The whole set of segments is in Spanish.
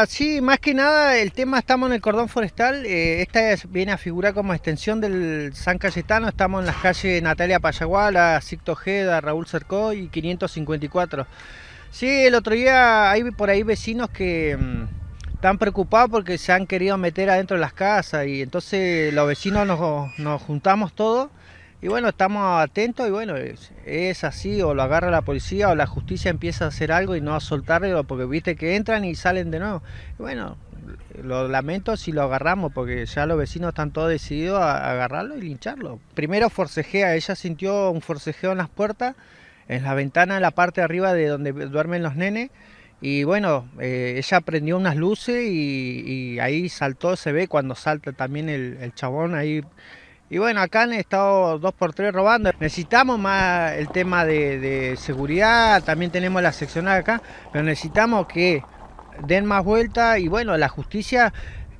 Ah, sí, más que nada el tema estamos en el cordón forestal, eh, esta viene a figurar como extensión del San Cayetano, estamos en las calles Natalia Payaguala, Sicto Jeda, Raúl Cercó y 554. Sí, el otro día hay por ahí vecinos que mm, están preocupados porque se han querido meter adentro de las casas y entonces los vecinos nos juntamos todos y bueno, estamos atentos y bueno, es, así, o lo agarra la policía o la justicia empieza a hacer algo y no a soltarlo, porque viste que entran y salen de nuevo. Y bueno, lo lamento si lo agarramos, porque ya los vecinos están todos decididos a agarrarlo y lincharlo. Primero forcejea, ella sintió un forcejeo en las puertas, en la ventana, en la parte de arriba de donde duermen los nenes. Y bueno, eh, ella prendió unas luces y, ahí saltó, se ve cuando salta también el, el chabón ahí y bueno, acá han estado dos por tres robando. Necesitamos más el tema de, seguridad, también tenemos la seccional acá, pero necesitamos que den más vuelta y bueno, la justicia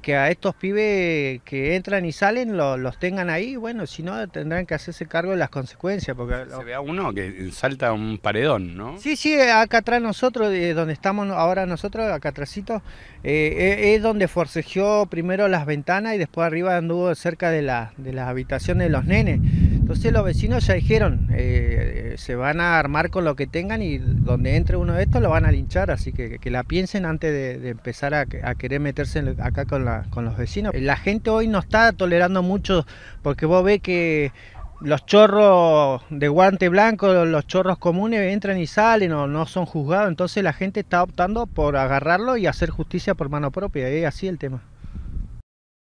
que a estos pibes que entran y salen los tengan ahí, bueno, si no tendrán que hacerse cargo de las consecuencias. Porque Se ve a uno que salta un paredón, ¿no? Sí, sí, acá atrás nosotros, eh, donde estamos ahora nosotros, acá atrásito, eh, eh, es donde forcejeó primero las ventanas y después arriba anduvo cerca de, la, de las habitaciones de los nenes. Entonces los vecinos ya dijeron, se van a armar con lo que tengan y donde entre uno de estos lo van a linchar, así que que la piensen antes de, empezar a, querer meterse acá con, la, con los vecinos. La gente hoy no está tolerando mucho porque vos ves que los chorros de guante blanco, los chorros comunes entran y salen o no son juzgados, entonces la gente está optando por agarrarlo y hacer justicia por mano propia, es así el tema.